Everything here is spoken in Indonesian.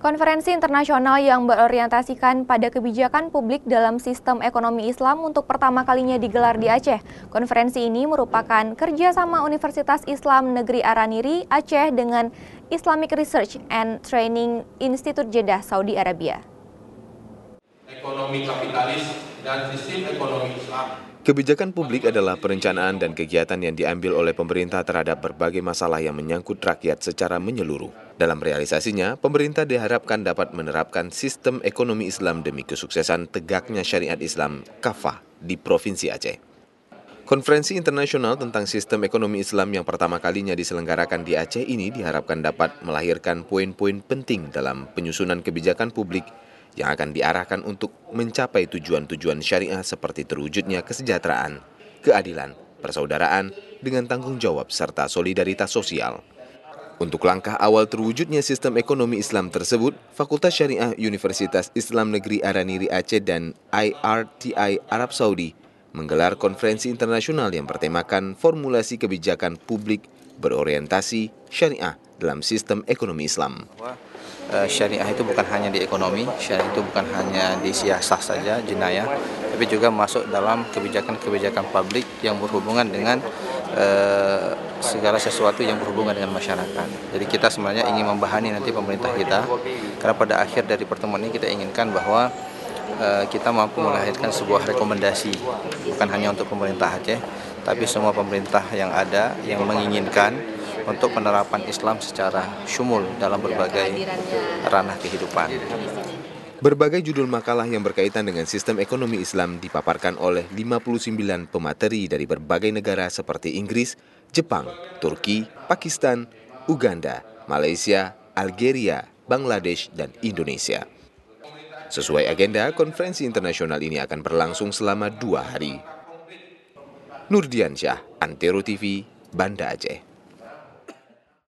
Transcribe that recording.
Konferensi internasional yang berorientasikan pada kebijakan publik dalam sistem ekonomi Islam untuk pertama kalinya digelar di Aceh. Konferensi ini merupakan kerjasama Universitas Islam Negeri Araniri Aceh dengan Islamic Research and Training Institute Jeddah, Saudi Arabia. Ekonomi kapitalis dan sistem ekonomi Islam Kebijakan publik adalah perencanaan dan kegiatan yang diambil oleh pemerintah terhadap berbagai masalah yang menyangkut rakyat secara menyeluruh. Dalam realisasinya, pemerintah diharapkan dapat menerapkan sistem ekonomi Islam demi kesuksesan tegaknya syariat Islam kafah di Provinsi Aceh. Konferensi internasional tentang sistem ekonomi Islam yang pertama kalinya diselenggarakan di Aceh ini diharapkan dapat melahirkan poin-poin penting dalam penyusunan kebijakan publik yang akan diarahkan untuk mencapai tujuan-tujuan syariah seperti terwujudnya kesejahteraan, keadilan, persaudaraan, dengan tanggung jawab serta solidaritas sosial. Untuk langkah awal terwujudnya sistem ekonomi Islam tersebut, Fakultas Syariah Universitas Islam Negeri Araniri Aceh dan IRTI Arab Saudi menggelar konferensi internasional yang bertemakan formulasi kebijakan publik berorientasi syariah dalam sistem ekonomi Islam. Eh, syariah itu bukan hanya di ekonomi, syariah itu bukan hanya di siasah saja, jenayah, tapi juga masuk dalam kebijakan-kebijakan publik yang berhubungan dengan eh, segala sesuatu yang berhubungan dengan masyarakat. Jadi kita sebenarnya ingin membahani nanti pemerintah kita karena pada akhir dari pertemuan ini kita inginkan bahwa eh, kita mampu melahirkan sebuah rekomendasi bukan hanya untuk pemerintah Aceh tapi semua pemerintah yang ada yang menginginkan untuk penerapan Islam secara sumul dalam berbagai ranah kehidupan. Berbagai judul makalah yang berkaitan dengan sistem ekonomi Islam dipaparkan oleh 59 pemateri dari berbagai negara seperti Inggris, Jepang, Turki, Pakistan, Uganda, Malaysia, Algeria, Bangladesh, dan Indonesia. Sesuai agenda, konferensi internasional ini akan berlangsung selama dua hari. Nurdiansyah, Antero TV, Banda Aceh.